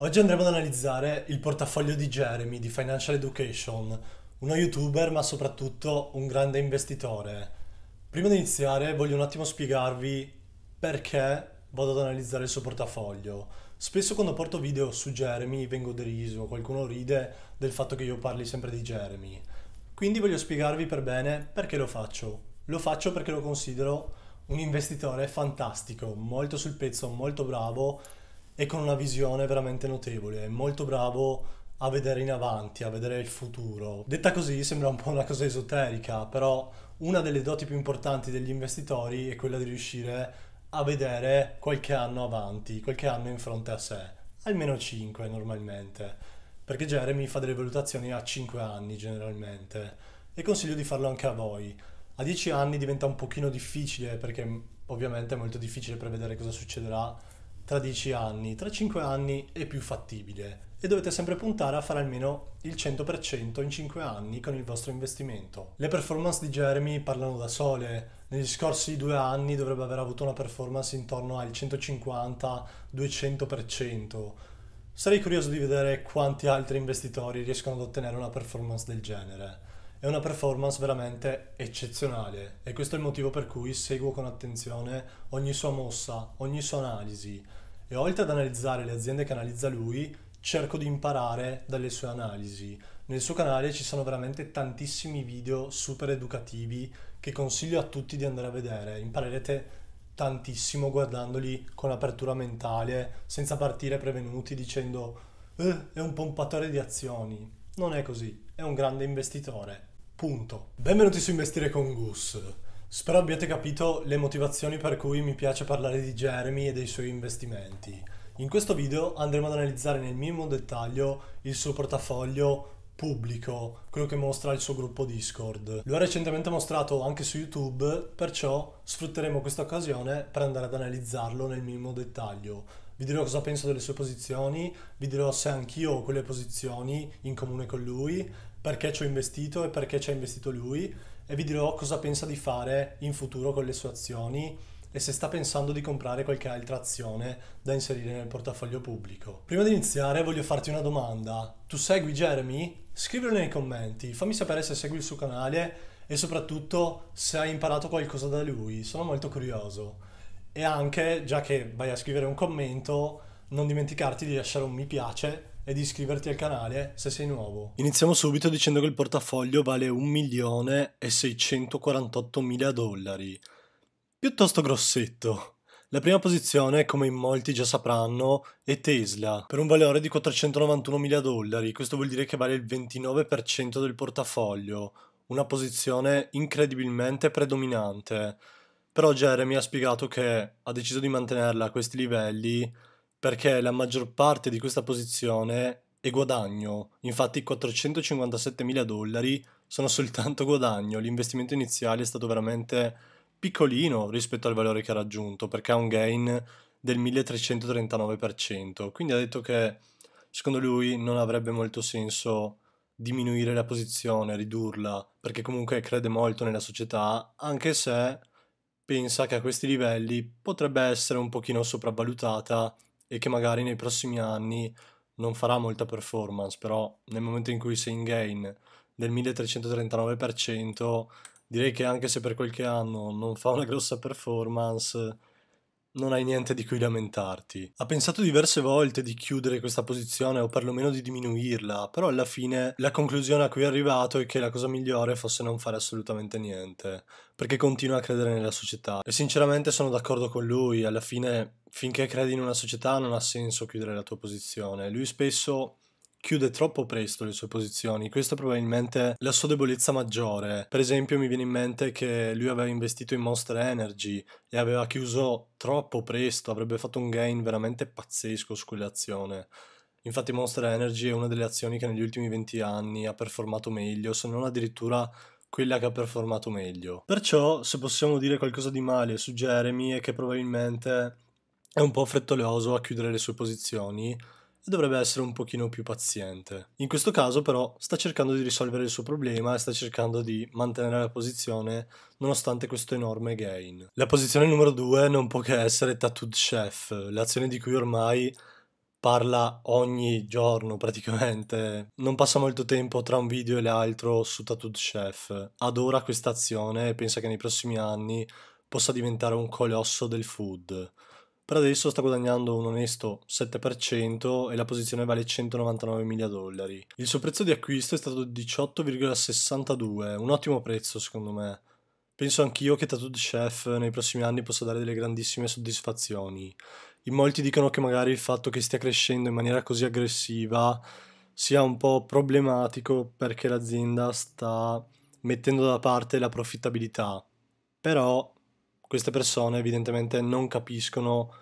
Oggi andremo ad analizzare il portafoglio di Jeremy di Financial Education, uno youtuber ma soprattutto un grande investitore. Prima di iniziare voglio un attimo spiegarvi perché vado ad analizzare il suo portafoglio. Spesso quando porto video su Jeremy vengo deriso, qualcuno ride del fatto che io parli sempre di Jeremy. Quindi voglio spiegarvi per bene perché lo faccio. Lo faccio perché lo considero un investitore fantastico, molto sul pezzo, molto bravo e con una visione veramente notevole, è molto bravo a vedere in avanti, a vedere il futuro. Detta così sembra un po' una cosa esoterica, però una delle doti più importanti degli investitori è quella di riuscire a vedere qualche anno avanti, qualche anno in fronte a sé, almeno 5 normalmente, perché Jeremy fa delle valutazioni a 5 anni generalmente e consiglio di farlo anche a voi. A 10 anni diventa un pochino difficile perché ovviamente è molto difficile prevedere cosa succederà tra 10 anni, tra 5 anni è più fattibile e dovete sempre puntare a fare almeno il 100% in 5 anni con il vostro investimento. Le performance di Jeremy parlano da sole, negli scorsi due anni dovrebbe aver avuto una performance intorno al 150-200%. Sarei curioso di vedere quanti altri investitori riescono ad ottenere una performance del genere. È una performance veramente eccezionale e questo è il motivo per cui seguo con attenzione ogni sua mossa, ogni sua analisi e oltre ad analizzare le aziende che analizza lui, cerco di imparare dalle sue analisi. Nel suo canale ci sono veramente tantissimi video super educativi che consiglio a tutti di andare a vedere. Imparerete tantissimo guardandoli con apertura mentale, senza partire prevenuti dicendo eh, è un pompatore di azioni. Non è così è un grande investitore. Punto. Benvenuti su Investire con Gus. Spero abbiate capito le motivazioni per cui mi piace parlare di Jeremy e dei suoi investimenti. In questo video andremo ad analizzare nel minimo dettaglio il suo portafoglio pubblico, quello che mostra il suo gruppo Discord. Lo ha recentemente mostrato anche su YouTube, perciò sfrutteremo questa occasione per andare ad analizzarlo nel minimo dettaglio. Vi dirò cosa penso delle sue posizioni, vi dirò se anch'io ho quelle posizioni in comune con lui, perché ci ho investito e perché ci ha investito lui, e vi dirò cosa pensa di fare in futuro con le sue azioni e se sta pensando di comprare qualche altra azione da inserire nel portafoglio pubblico. Prima di iniziare voglio farti una domanda. Tu segui Jeremy? scrivilo nei commenti, fammi sapere se segui il suo canale e soprattutto se hai imparato qualcosa da lui, sono molto curioso. E anche, già che vai a scrivere un commento, non dimenticarti di lasciare un mi piace e di iscriverti al canale se sei nuovo. Iniziamo subito dicendo che il portafoglio vale 1.648.000 dollari. Piuttosto grossetto. La prima posizione, come in molti già sapranno, è Tesla, per un valore di 491 mila dollari, questo vuol dire che vale il 29% del portafoglio, una posizione incredibilmente predominante. Però Jeremy ha spiegato che ha deciso di mantenerla a questi livelli perché la maggior parte di questa posizione è guadagno, infatti 457 mila dollari sono soltanto guadagno, l'investimento iniziale è stato veramente piccolino rispetto al valore che ha raggiunto, perché ha un gain del 1339%, quindi ha detto che secondo lui non avrebbe molto senso diminuire la posizione, ridurla, perché comunque crede molto nella società, anche se pensa che a questi livelli potrebbe essere un pochino sopravvalutata e che magari nei prossimi anni non farà molta performance, però nel momento in cui sei in gain del 1339% direi che anche se per qualche anno non fa una grossa performance, non hai niente di cui lamentarti. Ha pensato diverse volte di chiudere questa posizione o perlomeno di diminuirla, però alla fine la conclusione a cui è arrivato è che la cosa migliore fosse non fare assolutamente niente, perché continua a credere nella società. E sinceramente sono d'accordo con lui, alla fine finché credi in una società non ha senso chiudere la tua posizione. Lui spesso chiude troppo presto le sue posizioni. Questa è probabilmente la sua debolezza maggiore. Per esempio, mi viene in mente che lui aveva investito in Monster Energy e aveva chiuso troppo presto, avrebbe fatto un gain veramente pazzesco su quell'azione. Infatti Monster Energy è una delle azioni che negli ultimi 20 anni ha performato meglio, se non addirittura quella che ha performato meglio. Perciò, se possiamo dire qualcosa di male su Jeremy è che probabilmente è un po' frettoloso a chiudere le sue posizioni e dovrebbe essere un pochino più paziente. In questo caso però sta cercando di risolvere il suo problema e sta cercando di mantenere la posizione nonostante questo enorme gain. La posizione numero 2 non può che essere Tattooed Chef, l'azione di cui ormai parla ogni giorno praticamente. Non passa molto tempo tra un video e l'altro su Tattooed Chef. Adora questa azione e pensa che nei prossimi anni possa diventare un colosso del food. Per adesso sta guadagnando un onesto 7% e la posizione vale 199 mila dollari. Il suo prezzo di acquisto è stato 18,62, un ottimo prezzo secondo me. Penso anch'io che Tattooed Chef nei prossimi anni possa dare delle grandissime soddisfazioni. In molti dicono che magari il fatto che stia crescendo in maniera così aggressiva sia un po' problematico perché l'azienda sta mettendo da parte la profittabilità. Però queste persone evidentemente non capiscono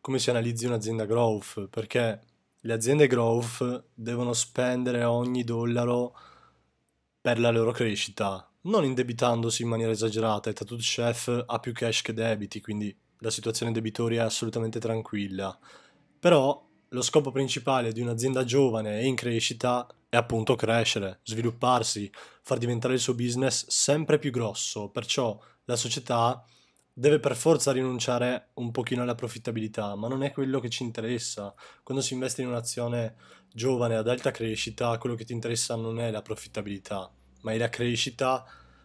come si analizzi un'azienda growth, perché le aziende growth devono spendere ogni dollaro per la loro crescita, non indebitandosi in maniera esagerata. Il tattoo chef ha più cash che debiti, quindi la situazione debitoria è assolutamente tranquilla. Però lo scopo principale di un'azienda giovane e in crescita è appunto crescere, svilupparsi, far diventare il suo business sempre più grosso. Perciò la società deve per forza rinunciare un pochino alla profittabilità, ma non è quello che ci interessa. Quando si investe in un'azione giovane ad alta crescita, quello che ti interessa non è la profittabilità, ma è la crescita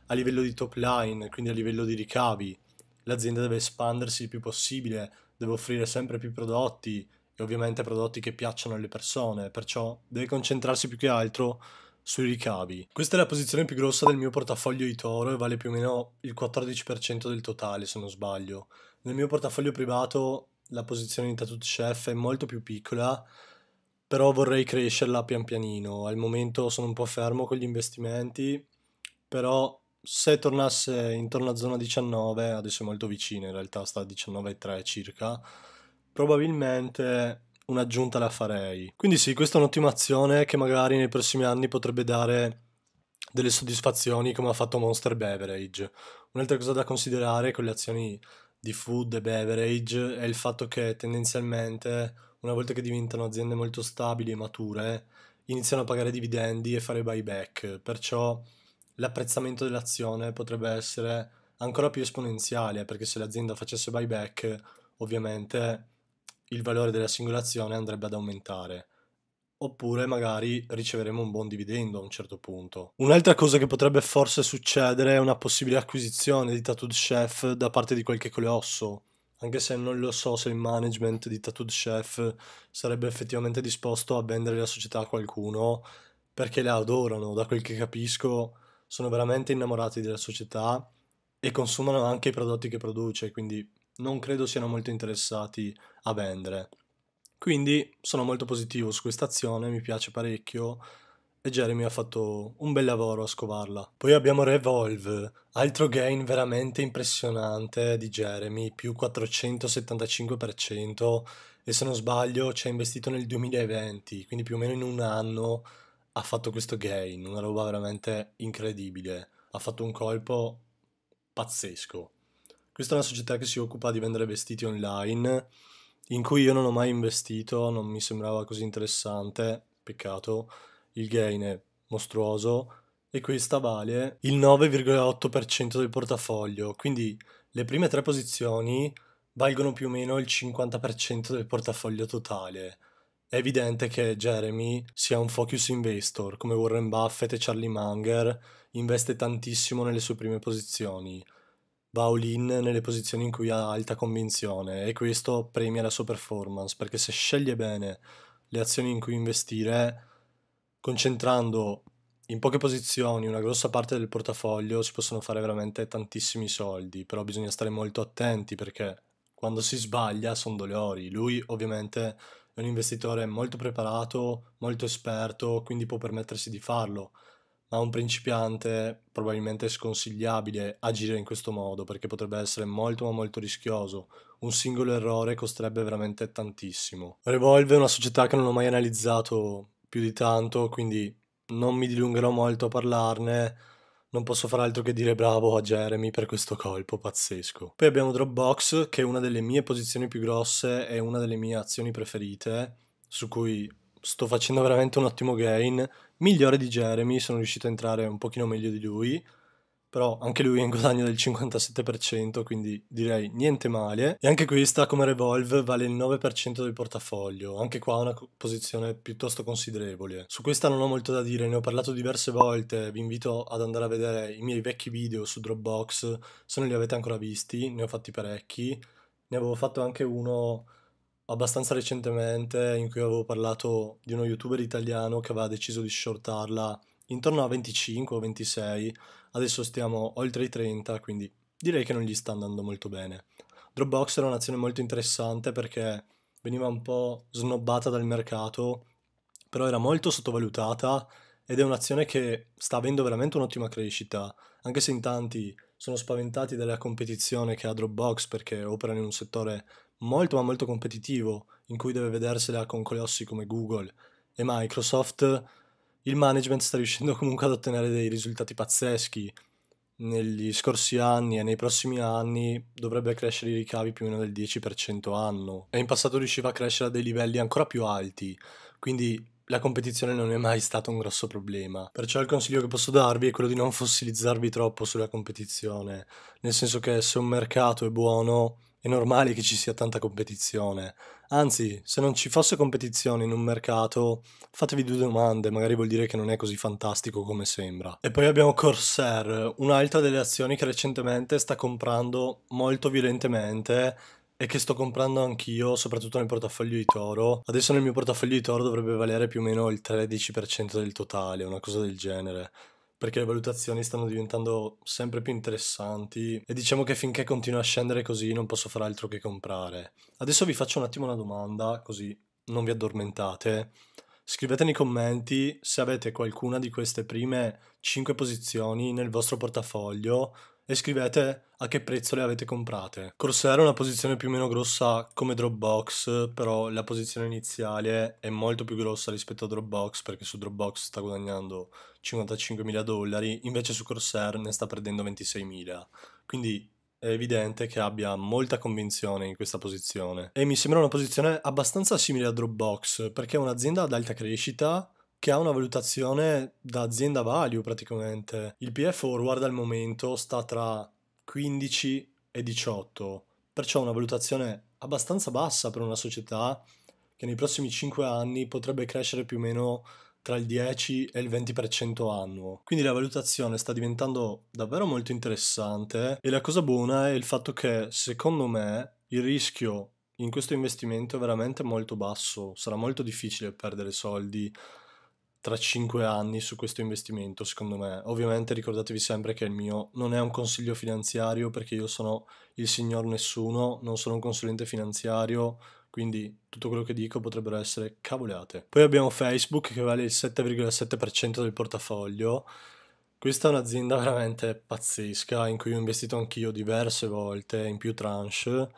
a livello di top line, quindi a livello di ricavi. L'azienda deve espandersi il più possibile, deve offrire sempre più prodotti e ovviamente prodotti che piacciono alle persone, perciò deve concentrarsi più che altro su sui ricavi. Questa è la posizione più grossa del mio portafoglio di toro e vale più o meno il 14% del totale se non sbaglio. Nel mio portafoglio privato la posizione di Tattoo Chef è molto più piccola, però vorrei crescerla pian pianino. Al momento sono un po' fermo con gli investimenti, però se tornasse intorno a zona 19, adesso è molto vicino in realtà, sta a 19,3 circa, probabilmente un'aggiunta la farei. Quindi sì, questa è un'ottima azione che magari nei prossimi anni potrebbe dare delle soddisfazioni come ha fatto Monster Beverage. Un'altra cosa da considerare con le azioni di food e beverage è il fatto che tendenzialmente una volta che diventano aziende molto stabili e mature iniziano a pagare dividendi e fare buyback, perciò l'apprezzamento dell'azione potrebbe essere ancora più esponenziale perché se l'azienda facesse buyback ovviamente il valore della singolazione andrebbe ad aumentare oppure magari riceveremo un buon dividendo a un certo punto. Un'altra cosa che potrebbe forse succedere è una possibile acquisizione di Tattooed Chef da parte di qualche coleosso. anche se non lo so se il management di Tattooed Chef sarebbe effettivamente disposto a vendere la società a qualcuno, perché la adorano, da quel che capisco sono veramente innamorati della società e consumano anche i prodotti che produce, quindi non credo siano molto interessati a vendere. Quindi sono molto positivo su questa azione, mi piace parecchio e Jeremy ha fatto un bel lavoro a scovarla. Poi abbiamo Revolve, altro gain veramente impressionante di Jeremy, più 475% e se non sbaglio ci ha investito nel 2020, quindi più o meno in un anno ha fatto questo gain, una roba veramente incredibile. Ha fatto un colpo pazzesco. Questa è una società che si occupa di vendere vestiti online, in cui io non ho mai investito, non mi sembrava così interessante, peccato, il gain è mostruoso e questa vale il 9,8% del portafoglio, quindi le prime tre posizioni valgono più o meno il 50% del portafoglio totale. È evidente che Jeremy sia un focus investor, come Warren Buffett e Charlie Munger, investe tantissimo nelle sue prime posizioni va all nelle posizioni in cui ha alta convinzione e questo premia la sua performance perché se sceglie bene le azioni in cui investire, concentrando in poche posizioni una grossa parte del portafoglio si possono fare veramente tantissimi soldi, però bisogna stare molto attenti perché quando si sbaglia sono dolori. Lui ovviamente è un investitore molto preparato, molto esperto, quindi può permettersi di farlo a un principiante probabilmente è sconsigliabile agire in questo modo perché potrebbe essere molto ma molto rischioso. Un singolo errore costerebbe veramente tantissimo. Revolve è una società che non ho mai analizzato più di tanto, quindi non mi dilungherò molto a parlarne. Non posso far altro che dire bravo a Jeremy per questo colpo pazzesco. Poi abbiamo Dropbox, che è una delle mie posizioni più grosse e una delle mie azioni preferite, su cui sto facendo veramente un ottimo gain, migliore di Jeremy, sono riuscito a entrare un pochino meglio di lui, però anche lui è in guadagno del 57%, quindi direi niente male. E anche questa come revolve vale il 9% del portafoglio, anche qua una posizione piuttosto considerevole. Su questa non ho molto da dire, ne ho parlato diverse volte, vi invito ad andare a vedere i miei vecchi video su Dropbox, se non li avete ancora visti, ne ho fatti parecchi. Ne avevo fatto anche uno abbastanza recentemente in cui avevo parlato di uno youtuber italiano che aveva deciso di shortarla intorno a 25 o 26, adesso stiamo oltre i 30, quindi direi che non gli sta andando molto bene. Dropbox era un'azione molto interessante perché veniva un po' snobbata dal mercato, però era molto sottovalutata ed è un'azione che sta avendo veramente un'ottima crescita, anche se in tanti sono spaventati dalla competizione che ha Dropbox perché opera in un settore molto ma molto competitivo in cui deve vedersela con colossi come Google e Microsoft, il management sta riuscendo comunque ad ottenere dei risultati pazzeschi. Negli scorsi anni e nei prossimi anni dovrebbe crescere i ricavi più o meno del 10% anno e in passato riusciva a crescere a dei livelli ancora più alti, quindi la competizione non è mai stato un grosso problema. Perciò il consiglio che posso darvi è quello di non fossilizzarvi troppo sulla competizione, nel senso che se un mercato è buono è normale che ci sia tanta competizione. Anzi, se non ci fosse competizione in un mercato, fatevi due domande, magari vuol dire che non è così fantastico come sembra. E poi abbiamo Corsair, un'altra delle azioni che recentemente sta comprando molto violentemente e che sto comprando anch'io, soprattutto nel portafoglio di Toro. Adesso nel mio portafoglio di Toro dovrebbe valere più o meno il 13% del totale, una cosa del genere perché le valutazioni stanno diventando sempre più interessanti e diciamo che finché continua a scendere così non posso fare altro che comprare. Adesso vi faccio un attimo una domanda, così non vi addormentate. Scrivete nei commenti se avete qualcuna di queste prime 5 posizioni nel vostro portafoglio e scrivete a che prezzo le avete comprate. Corsair è una posizione più o meno grossa come Dropbox, però la posizione iniziale è molto più grossa rispetto a Dropbox perché su Dropbox sta guadagnando 55.000 dollari, invece su Corsair ne sta perdendo 26.000. Quindi è evidente che abbia molta convinzione in questa posizione. E mi sembra una posizione abbastanza simile a Dropbox, perché è un'azienda ad alta crescita che ha una valutazione da azienda value praticamente. Il PE forward al momento sta tra 15 e 18, perciò una valutazione abbastanza bassa per una società che nei prossimi 5 anni potrebbe crescere più o meno tra il 10 e il 20% annuo. Quindi la valutazione sta diventando davvero molto interessante e la cosa buona è il fatto che secondo me il rischio in questo investimento è veramente molto basso, sarà molto difficile perdere soldi tra 5 anni su questo investimento, secondo me. Ovviamente ricordatevi sempre che il mio non è un consiglio finanziario perché io sono il signor nessuno, non sono un consulente finanziario, quindi tutto quello che dico potrebbero essere cavoliate. Poi abbiamo Facebook che vale il 7,7% del portafoglio. Questa è un'azienda veramente pazzesca in cui ho investito anch'io diverse volte in più tranche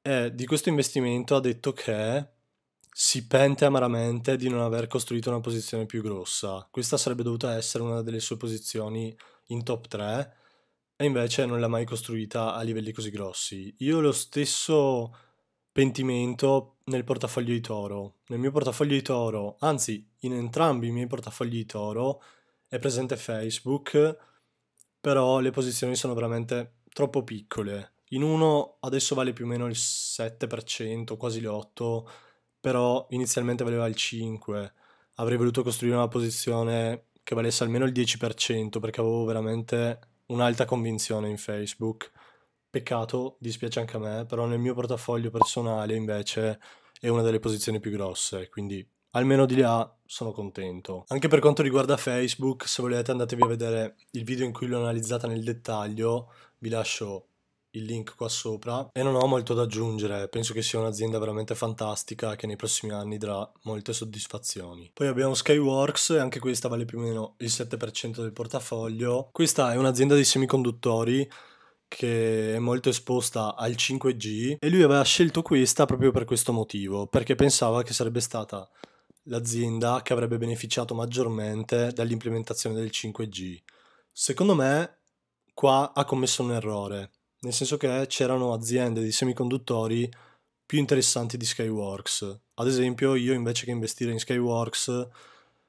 e di questo investimento ha detto che si pente amaramente di non aver costruito una posizione più grossa. Questa sarebbe dovuta essere una delle sue posizioni in top 3 e invece non l'ha mai costruita a livelli così grossi. Io lo stesso pentimento nel portafoglio di Toro. Nel mio portafoglio di Toro, anzi in entrambi i miei portafogli di Toro, è presente Facebook, però le posizioni sono veramente troppo piccole. In uno adesso vale più o meno il 7%, quasi l'8%, però inizialmente valeva il 5%. Avrei voluto costruire una posizione che valesse almeno il 10% perché avevo veramente un'alta convinzione in Facebook. Peccato, dispiace anche a me, però nel mio portafoglio personale invece è una delle posizioni più grosse, quindi almeno di là sono contento. Anche per quanto riguarda Facebook, se volete andatevi a vedere il video in cui l'ho analizzata nel dettaglio, vi lascio il link qua sopra e non ho molto da aggiungere, penso che sia un'azienda veramente fantastica che nei prossimi anni darà molte soddisfazioni. Poi abbiamo Skyworks e anche questa vale più o meno il 7% del portafoglio. Questa è un'azienda di semiconduttori che è molto esposta al 5G e lui aveva scelto questa proprio per questo motivo, perché pensava che sarebbe stata l'azienda che avrebbe beneficiato maggiormente dall'implementazione del 5G. Secondo me qua ha commesso un errore, nel senso che c'erano aziende di semiconduttori più interessanti di Skyworks. Ad esempio, io invece che investire in Skyworks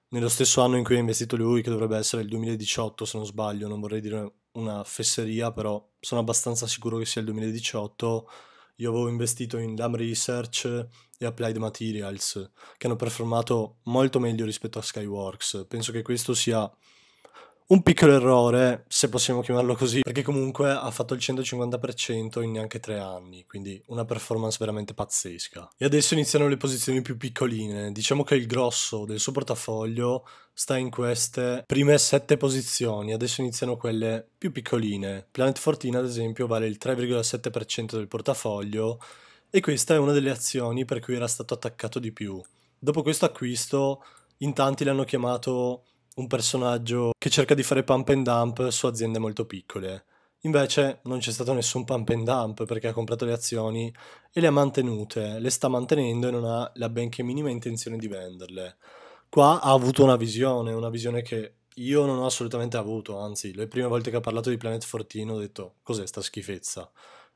nello stesso anno in cui ha investito lui, che dovrebbe essere il 2018 se non sbaglio, non vorrei dire una fesseria, però sono abbastanza sicuro che sia il 2018. Io avevo investito in Lam Research e Applied Materials, che hanno performato molto meglio rispetto a Skyworks. Penso che questo sia un piccolo errore, se possiamo chiamarlo così, perché comunque ha fatto il 150% in neanche tre anni, quindi una performance veramente pazzesca. E adesso iniziano le posizioni più piccoline, diciamo che il grosso del suo portafoglio sta in queste prime sette posizioni, adesso iniziano quelle più piccoline. Planet 14 ad esempio vale il 3,7% del portafoglio e questa è una delle azioni per cui era stato attaccato di più. Dopo questo acquisto in tanti l'hanno chiamato un personaggio che cerca di fare pump and dump su aziende molto piccole. Invece non c'è stato nessun pump and dump perché ha comprato le azioni e le ha mantenute, le sta mantenendo e non ha la benché minima intenzione di venderle. Qua ha avuto una visione, una visione che io non ho assolutamente avuto, anzi le prime volte che ha parlato di Planet 14 ho detto cos'è sta schifezza.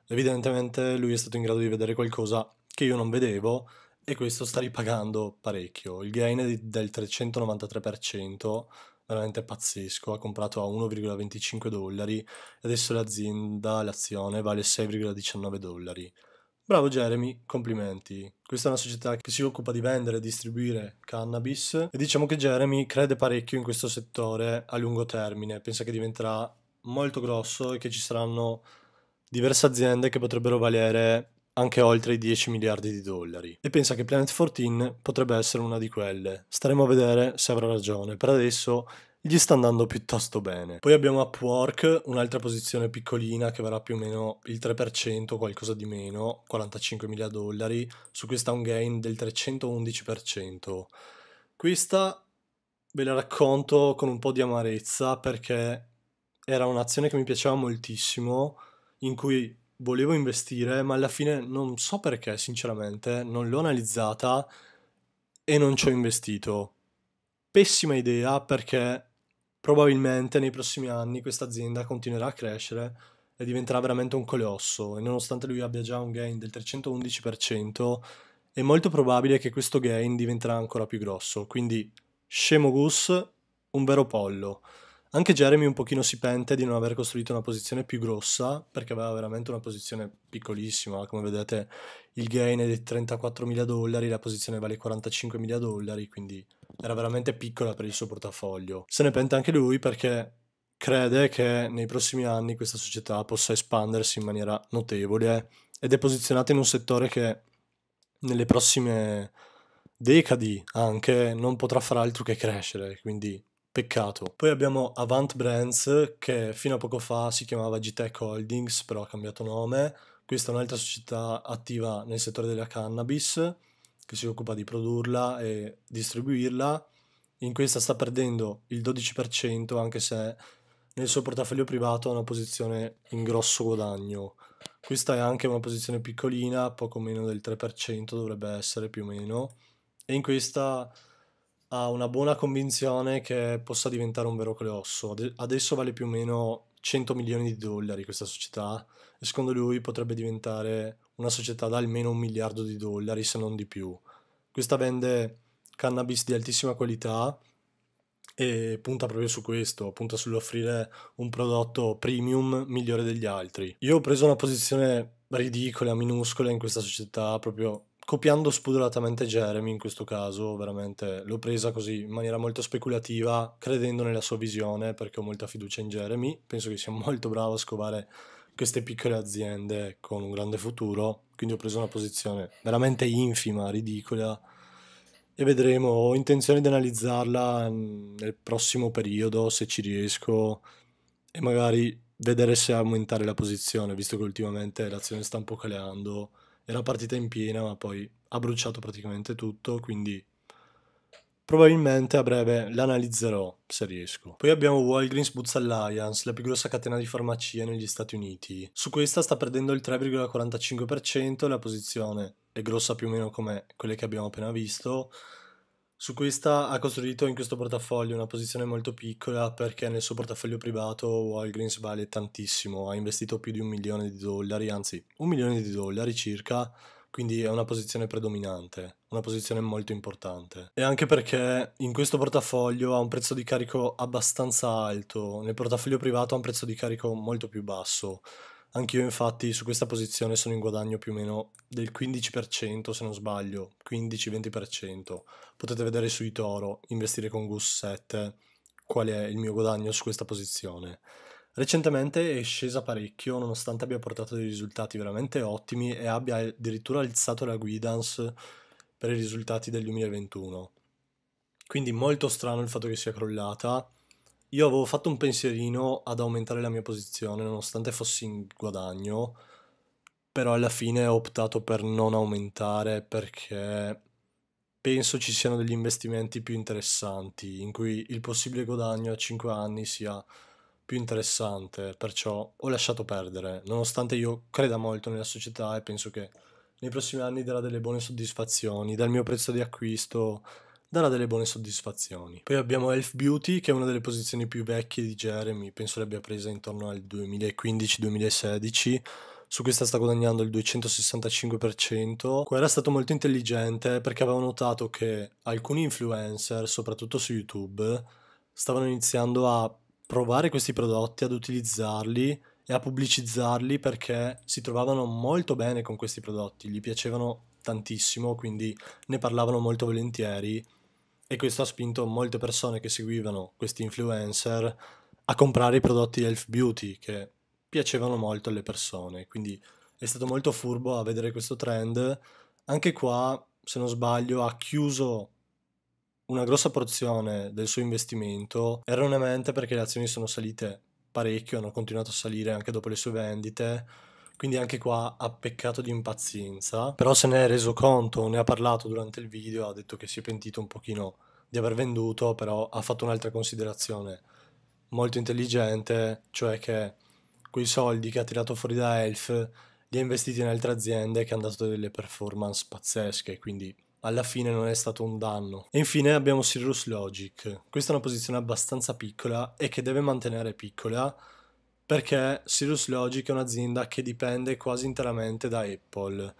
Evidentemente lui è stato in grado di vedere qualcosa che io non vedevo e questo sta ripagando parecchio. Il gain è del 393%, veramente pazzesco. Ha comprato a 1,25 dollari e adesso l'azienda, l'azione, vale 6,19 dollari. Bravo Jeremy, complimenti. Questa è una società che si occupa di vendere e distribuire cannabis e diciamo che Jeremy crede parecchio in questo settore a lungo termine, pensa che diventerà molto grosso e che ci saranno diverse aziende che potrebbero valere anche oltre i 10 miliardi di dollari e pensa che Planet 14 potrebbe essere una di quelle. Staremo a vedere se avrà ragione. Per adesso gli sta andando piuttosto bene. Poi abbiamo Upwork, un'altra posizione piccolina che varrà più o meno il 3%, qualcosa di meno, 45 mila dollari, su questa un gain del 311%. Questa ve la racconto con un po' di amarezza perché era un'azione che mi piaceva moltissimo, in cui volevo investire, ma alla fine non so perché, sinceramente, non l'ho analizzata e non ci ho investito. Pessima idea perché probabilmente nei prossimi anni questa azienda continuerà a crescere e diventerà veramente un colosso e nonostante lui abbia già un gain del 311% è molto probabile che questo gain diventerà ancora più grosso, quindi scemo Gus, un vero pollo. Anche Jeremy un pochino si pente di non aver costruito una posizione più grossa, perché aveva veramente una posizione piccolissima, come vedete il gain è di 34 mila dollari, la posizione vale 45 mila dollari, quindi era veramente piccola per il suo portafoglio. Se ne pente anche lui perché crede che nei prossimi anni questa società possa espandersi in maniera notevole ed è posizionata in un settore che nelle prossime decadi anche non potrà far altro che crescere, quindi Peccato. Poi abbiamo Avant Brands che fino a poco fa si chiamava Gtech Holdings, però ha cambiato nome. Questa è un'altra società attiva nel settore della cannabis che si occupa di produrla e distribuirla. In questa sta perdendo il 12% anche se nel suo portafoglio privato ha una posizione in grosso guadagno. Questa è anche una posizione piccolina, poco meno del 3%, dovrebbe essere più o meno. E in questa ha una buona convinzione che possa diventare un vero colosso. Adesso vale più o meno 100 milioni di dollari questa società e secondo lui potrebbe diventare una società da almeno un miliardo di dollari, se non di più. Questa vende cannabis di altissima qualità e punta proprio su questo, punta sull'offrire un prodotto premium migliore degli altri. Io ho preso una posizione ridicola, minuscola in questa società proprio copiando spudoratamente Jeremy in questo caso, veramente l'ho presa così in maniera molto speculativa, credendo nella sua visione perché ho molta fiducia in Jeremy, penso che sia molto bravo a scovare queste piccole aziende con un grande futuro, quindi ho preso una posizione veramente infima, ridicola e vedremo, ho intenzione di analizzarla mm, nel prossimo periodo se ci riesco e magari vedere se aumentare la posizione, visto che ultimamente l'azione sta un po' calando era partita in piena, ma poi ha bruciato praticamente tutto, quindi probabilmente a breve l'analizzerò se riesco. Poi abbiamo Walgreens Boots Alliance, la più grossa catena di farmacia negli Stati Uniti. Su questa sta perdendo il 3,45%, la posizione è grossa più o meno come quelle che abbiamo appena visto, su questa ha costruito in questo portafoglio una posizione molto piccola perché nel suo portafoglio privato Walgreens vale tantissimo, ha investito più di un milione di dollari, anzi un milione di dollari circa, quindi è una posizione predominante, una posizione molto importante. E anche perché in questo portafoglio ha un prezzo di carico abbastanza alto, nel portafoglio privato ha un prezzo di carico molto più basso, Anch'io infatti su questa posizione sono in guadagno più o meno del 15% se non sbaglio, 15-20%. Potete vedere sui Toro, investire con Gus 7, qual è il mio guadagno su questa posizione. Recentemente è scesa parecchio nonostante abbia portato dei risultati veramente ottimi e abbia addirittura alzato la guidance per i risultati del 2021. Quindi molto strano il fatto che sia crollata io avevo fatto un pensierino ad aumentare la mia posizione, nonostante fossi in guadagno, però alla fine ho optato per non aumentare perché penso ci siano degli investimenti più interessanti, in cui il possibile guadagno a 5 anni sia più interessante, perciò ho lasciato perdere, nonostante io creda molto nella società e penso che nei prossimi anni darà delle buone soddisfazioni, dal mio prezzo di acquisto darà delle buone soddisfazioni. Poi abbiamo Elf Beauty, che è una delle posizioni più vecchie di Jeremy, penso l'abbia presa intorno al 2015-2016 su questa sta guadagnando il 265%. Qua era stato molto intelligente perché avevo notato che alcuni influencer, soprattutto su YouTube, stavano iniziando a provare questi prodotti, ad utilizzarli e a pubblicizzarli perché si trovavano molto bene con questi prodotti, gli piacevano tantissimo, quindi ne parlavano molto volentieri e questo ha spinto molte persone che seguivano questi influencer a comprare i prodotti Elf Beauty che piacevano molto alle persone, quindi è stato molto furbo a vedere questo trend. Anche qua, se non sbaglio, ha chiuso una grossa porzione del suo investimento erroneamente perché le azioni sono salite parecchio, hanno continuato a salire anche dopo le sue vendite, quindi anche qua ha peccato di impazienza, però se ne è reso conto, ne ha parlato durante il video, ha detto che si è pentito un pochino di aver venduto, però ha fatto un'altra considerazione molto intelligente, cioè che quei soldi che ha tirato fuori da Elf li ha investiti in altre aziende che hanno dato delle performance pazzesche, quindi alla fine non è stato un danno. E infine abbiamo Cirrus Logic. Questa è una posizione abbastanza piccola e che deve mantenere piccola perché Cirrus Logic è un'azienda che dipende quasi interamente da Apple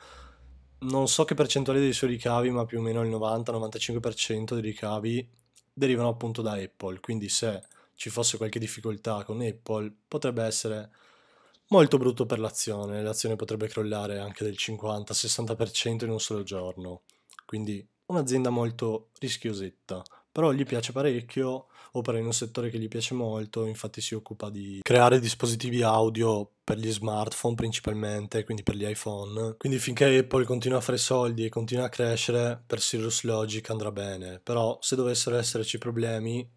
non so che percentuale dei suoi ricavi, ma più o meno il 90-95% dei ricavi derivano appunto da Apple, quindi se ci fosse qualche difficoltà con Apple potrebbe essere molto brutto per l'azione, l'azione potrebbe crollare anche del 50-60% in un solo giorno, quindi un'azienda molto rischiosetta, però gli piace parecchio, opera in un settore che gli piace molto, infatti si occupa di creare dispositivi audio per gli smartphone principalmente, quindi per gli iPhone. Quindi finché Apple continua a fare soldi e continua a crescere, per Sirius Logic andrà bene, però se dovessero esserci problemi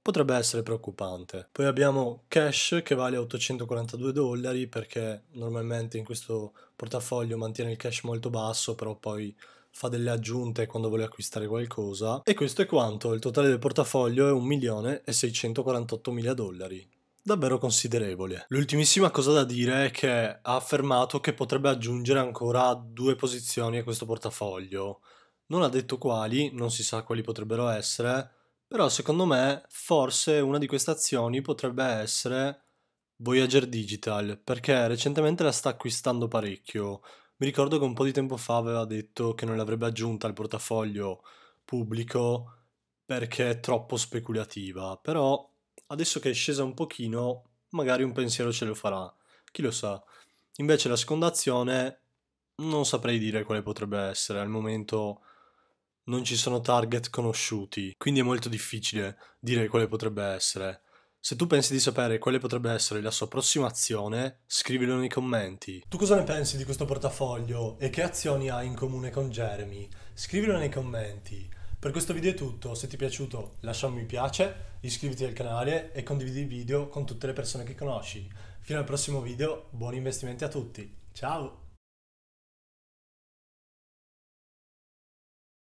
potrebbe essere preoccupante. Poi abbiamo cash che vale 842 dollari perché normalmente in questo portafoglio mantiene il cash molto basso, però poi fa delle aggiunte quando vuole acquistare qualcosa. E questo è quanto, il totale del portafoglio è 1.648.000 dollari davvero considerevole. L'ultimissima cosa da dire è che ha affermato che potrebbe aggiungere ancora due posizioni a questo portafoglio. Non ha detto quali, non si sa quali potrebbero essere, però secondo me forse una di queste azioni potrebbe essere Voyager Digital, perché recentemente la sta acquistando parecchio. Mi ricordo che un po' di tempo fa aveva detto che non l'avrebbe aggiunta al portafoglio pubblico perché è troppo speculativa, però adesso che è scesa un pochino, magari un pensiero ce lo farà, chi lo sa. Invece la seconda azione non saprei dire quale potrebbe essere, al momento non ci sono target conosciuti, quindi è molto difficile dire quale potrebbe essere. Se tu pensi di sapere quale potrebbe essere la sua prossima azione, scrivilo nei commenti. Tu cosa ne pensi di questo portafoglio e che azioni hai in comune con Jeremy? Scrivilo nei commenti. Per questo video è tutto, se ti è piaciuto lascia un mi piace, iscriviti al canale e condividi il video con tutte le persone che conosci. Fino al prossimo video, buoni investimenti a tutti. Ciao!